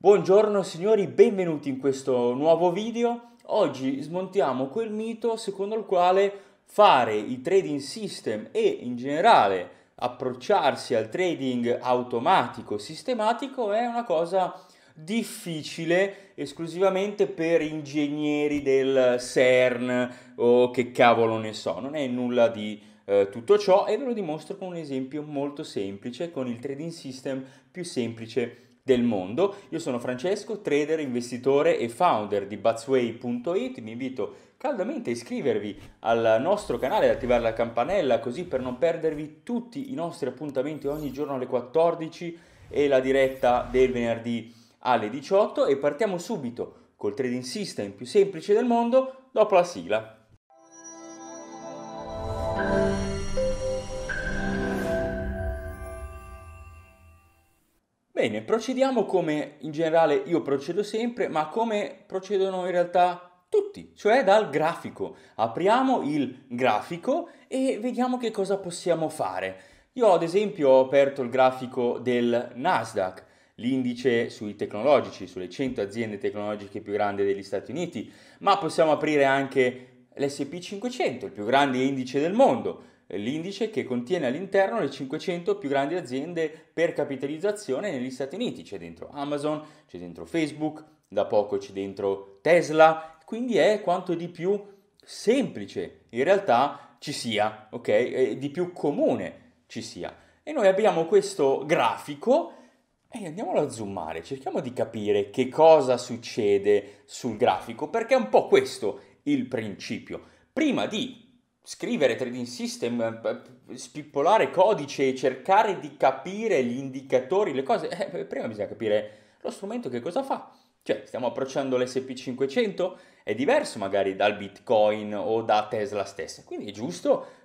Buongiorno signori, benvenuti in questo nuovo video. Oggi smontiamo quel mito secondo il quale fare i trading system e in generale approcciarsi al trading automatico, sistematico è una cosa difficile esclusivamente per ingegneri del CERN o che cavolo ne so, non è nulla di eh, tutto ciò e ve lo dimostro con un esempio molto semplice, con il trading system più semplice del mondo. Io sono Francesco, trader, investitore e founder di Batsway.it. Mi invito caldamente a iscrivervi al nostro canale e attivare la campanella così per non perdervi tutti i nostri appuntamenti ogni giorno alle 14 e la diretta del venerdì alle 18 e partiamo subito col trading system più semplice del mondo dopo la sigla. Bene, procediamo come in generale io procedo sempre, ma come procedono in realtà tutti, cioè dal grafico. Apriamo il grafico e vediamo che cosa possiamo fare. Io ad esempio ho aperto il grafico del Nasdaq, l'indice sui tecnologici, sulle 100 aziende tecnologiche più grandi degli Stati Uniti, ma possiamo aprire anche l'SP 500, il più grande indice del mondo, l'indice che contiene all'interno le 500 più grandi aziende per capitalizzazione negli Stati Uniti. C'è dentro Amazon, c'è dentro Facebook, da poco c'è dentro Tesla, quindi è quanto di più semplice in realtà ci sia, ok? E di più comune ci sia. E noi abbiamo questo grafico e andiamolo a zoomare, cerchiamo di capire che cosa succede sul grafico, perché è un po' questo il principio. Prima di scrivere trading system, eh, spippolare codice, cercare di capire gli indicatori, le cose, eh, prima bisogna capire lo strumento che cosa fa. Cioè, stiamo approcciando l'SP500, è diverso magari dal Bitcoin o da Tesla stessa, quindi è giusto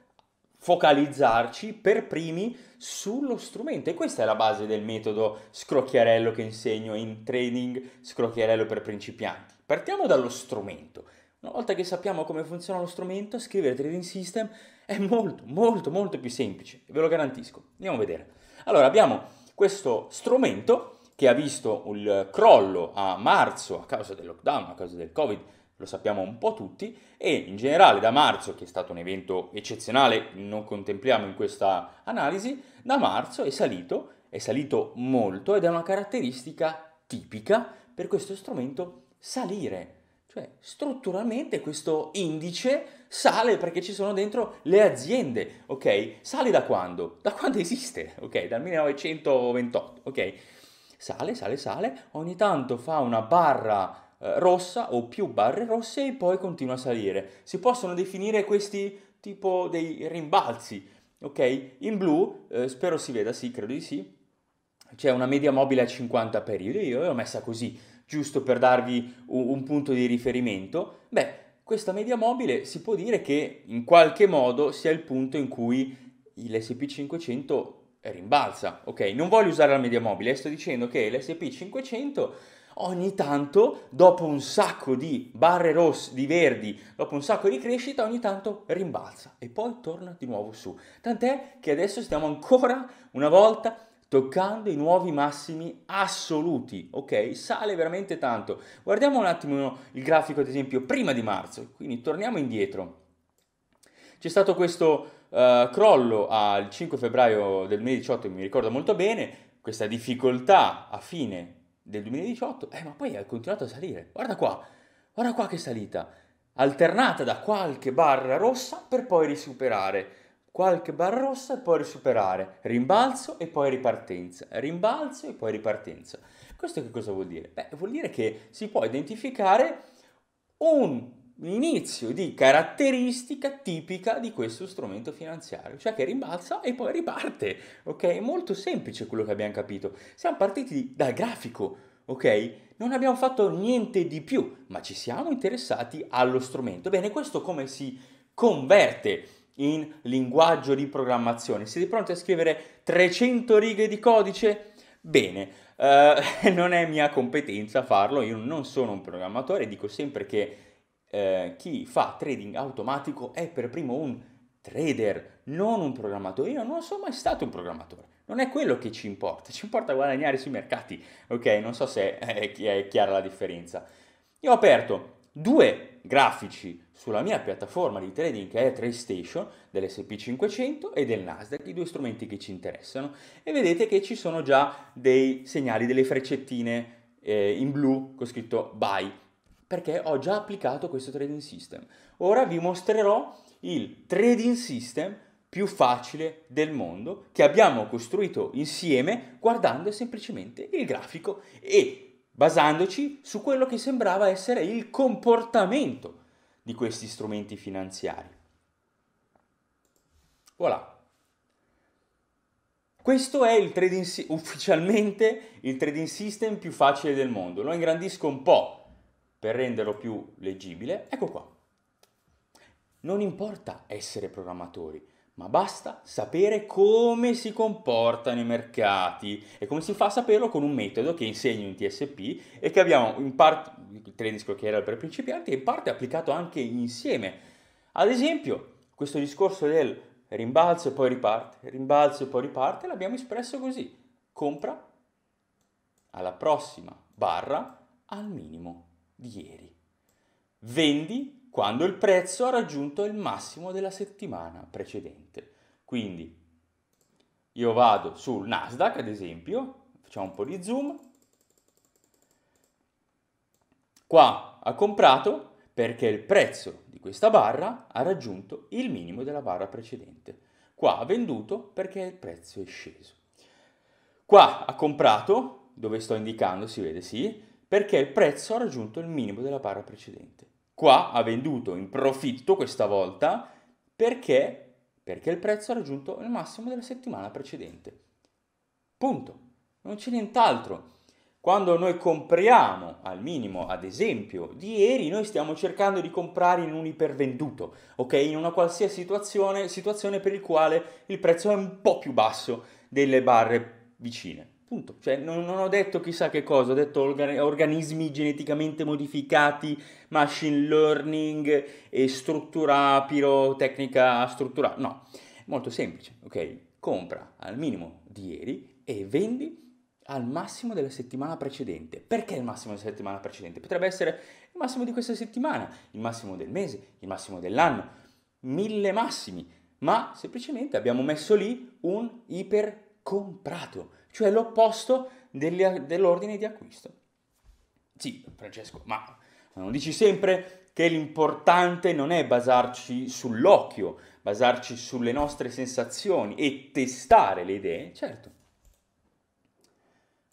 focalizzarci per primi sullo strumento e questa è la base del metodo scrocchiarello che insegno in training scrocchiarello per principianti. Partiamo dallo strumento, una volta che sappiamo come funziona lo strumento, scrivere trading system è molto, molto, molto più semplice, ve lo garantisco. Andiamo a vedere. Allora, abbiamo questo strumento che ha visto il crollo a marzo a causa del lockdown, a causa del Covid, lo sappiamo un po' tutti, e in generale da marzo, che è stato un evento eccezionale, non contempliamo in questa analisi, da marzo è salito, è salito molto ed è una caratteristica tipica per questo strumento salire cioè, strutturalmente questo indice sale perché ci sono dentro le aziende, ok? Sale da quando? Da quando esiste, ok? Dal 1928, ok? Sale, sale, sale, ogni tanto fa una barra eh, rossa o più barre rosse e poi continua a salire. Si possono definire questi tipo dei rimbalzi, ok? In blu, eh, spero si veda, sì, credo di sì, c'è una media mobile a 50 periodi, io l'ho messa così, giusto per darvi un, un punto di riferimento, beh, questa media mobile si può dire che in qualche modo sia il punto in cui l'SP500 rimbalza, ok? Non voglio usare la media mobile, eh, sto dicendo che l'SP500 ogni tanto, dopo un sacco di barre rosse, di verdi, dopo un sacco di crescita, ogni tanto rimbalza e poi torna di nuovo su. Tant'è che adesso stiamo ancora una volta toccando i nuovi massimi assoluti, ok? Sale veramente tanto. Guardiamo un attimo il grafico, ad esempio, prima di marzo, quindi torniamo indietro. C'è stato questo uh, crollo al 5 febbraio del 2018, mi ricordo molto bene, questa difficoltà a fine del 2018, eh, ma poi ha continuato a salire. Guarda qua, guarda qua che salita, alternata da qualche barra rossa per poi risuperare qualche barra rossa e poi risuperare, rimbalzo e poi ripartenza, rimbalzo e poi ripartenza. Questo che cosa vuol dire? Beh, vuol dire che si può identificare un inizio di caratteristica tipica di questo strumento finanziario, cioè che rimbalza e poi riparte, ok? È molto semplice quello che abbiamo capito. Siamo partiti dal grafico, ok? Non abbiamo fatto niente di più, ma ci siamo interessati allo strumento. Bene, questo come si converte in linguaggio di programmazione. Siete pronti a scrivere 300 righe di codice? Bene, eh, non è mia competenza farlo, io non sono un programmatore, dico sempre che eh, chi fa trading automatico è per primo un trader, non un programmatore. Io non sono mai stato un programmatore. Non è quello che ci importa, ci importa guadagnare sui mercati, ok? Non so se è chiara la differenza. Io ho aperto due grafici sulla mia piattaforma di trading che è TradeStation dell'SP500 e del Nasdaq, i due strumenti che ci interessano e vedete che ci sono già dei segnali, delle freccettine eh, in blu con scritto buy perché ho già applicato questo trading system. Ora vi mostrerò il trading system più facile del mondo che abbiamo costruito insieme guardando semplicemente il grafico e basandoci su quello che sembrava essere il comportamento di questi strumenti finanziari. Voilà. Questo è il trading, ufficialmente il trading system più facile del mondo. Lo ingrandisco un po' per renderlo più leggibile. Ecco qua. Non importa essere programmatori, ma basta sapere come si comportano i mercati e come si fa a saperlo con un metodo che insegni in TSP e che abbiamo in parte, il trading school che era per principianti, e in parte applicato anche insieme. Ad esempio, questo discorso del rimbalzo e poi riparte, rimbalzo e poi riparte, l'abbiamo espresso così, compra alla prossima barra al minimo di ieri, vendi quando il prezzo ha raggiunto il massimo della settimana precedente. Quindi io vado sul Nasdaq, ad esempio, facciamo un po' di zoom. Qua ha comprato perché il prezzo di questa barra ha raggiunto il minimo della barra precedente. Qua ha venduto perché il prezzo è sceso. Qua ha comprato, dove sto indicando si vede sì, perché il prezzo ha raggiunto il minimo della barra precedente. Qua ha venduto in profitto questa volta perché? Perché il prezzo ha raggiunto il massimo della settimana precedente. Punto. Non c'è nient'altro. Quando noi compriamo al minimo, ad esempio, di ieri, noi stiamo cercando di comprare in un ipervenduto, ok? In una qualsiasi situazione, situazione per il quale il prezzo è un po' più basso delle barre vicine. Punto. Cioè, non, non, ho detto chissà che cosa, ho detto organi- organismi geneticamente modificati, machine learning e struttura pirotecnica strutturale. No, molto semplice, ok? Compra al minimo di ieri e vendi al massimo della settimana precedente. Perché il massimo della settimana precedente? Potrebbe essere il massimo di questa settimana, il massimo del mese, il massimo dell'anno, mille massimi, ma semplicemente abbiamo messo lì un ipercomprato cioè l'opposto dell'ordine di acquisto. Sì, Francesco, ma non dici sempre che l'importante non è basarci sull'occhio, basarci sulle nostre sensazioni e testare le idee? Certo.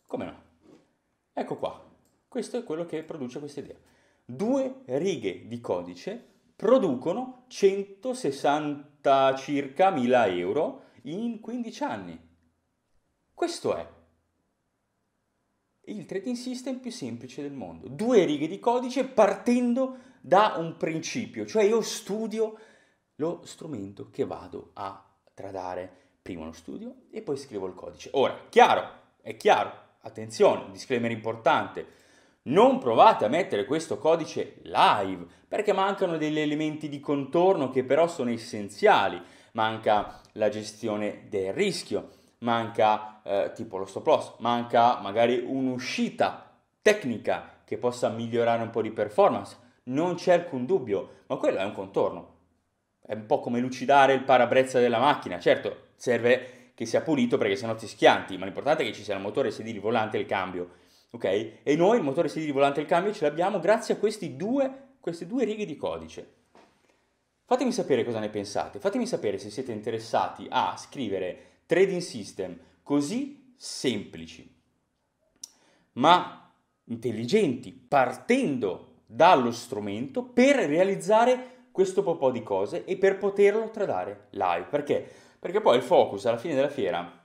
Come no? Ecco qua. Questo è quello che produce questa idea. Due righe di codice producono 160 circa 1000 euro in 15 anni. Questo è il trading system più semplice del mondo. Due righe di codice partendo da un principio, cioè io studio lo strumento che vado a tradare. Prima lo studio e poi scrivo il codice. Ora, chiaro, è chiaro, attenzione, disclaimer importante, non provate a mettere questo codice live perché mancano degli elementi di contorno che però sono essenziali. Manca la gestione del rischio, manca eh, tipo lo stop loss, manca magari un'uscita tecnica che possa migliorare un po' di performance, non c'è alcun dubbio, ma quello è un contorno. È un po' come lucidare il parabrezza della macchina, certo serve che sia pulito perché sennò ti schianti, ma l'importante è che ci sia il motore, il sedili, il volante e il cambio, ok? E noi il motore, il sedili, il volante e il cambio ce l'abbiamo grazie a questi due, queste due righe di codice. Fatemi sapere cosa ne pensate, fatemi sapere se siete interessati a scrivere trading system così semplici ma intelligenti, partendo dallo strumento per realizzare questo po' di cose e per poterlo tradare live. Perché? Perché poi il focus alla fine della fiera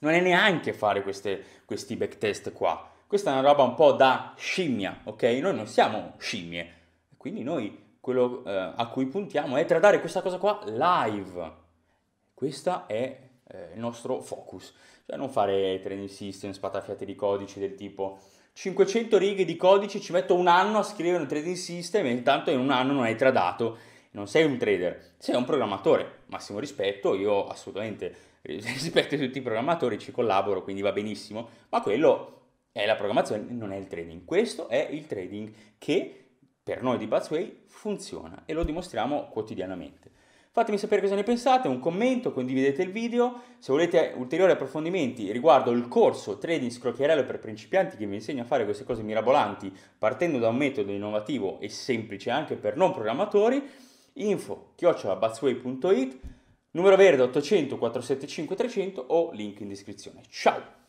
non è neanche fare queste, questi backtest qua. Questa è una roba un po' da scimmia, ok? Noi non siamo scimmie, quindi noi quello eh, a cui puntiamo è tradare questa cosa qua live. Questa è eh, il nostro focus, cioè non fare training system, spatafiate di codici del tipo 500 righe di codice ci metto un anno a scrivere un trading system e intanto in un anno non hai tradato, non sei un trader, sei un programmatore, massimo rispetto, io assolutamente rispetto tutti i programmatori, ci collaboro, quindi va benissimo, ma quello è la programmazione, non è il trading, questo è il trading che per noi di Pathway funziona e lo dimostriamo quotidianamente. Fatemi sapere cosa ne pensate, un commento, condividete il video. Se volete ulteriori approfondimenti riguardo il corso Trading Scrocchiarello per principianti che vi insegna a fare queste cose mirabolanti partendo da un metodo innovativo e semplice anche per non programmatori, info chiocciolabatsway.it, numero verde 800 475 300 o link in descrizione. Ciao!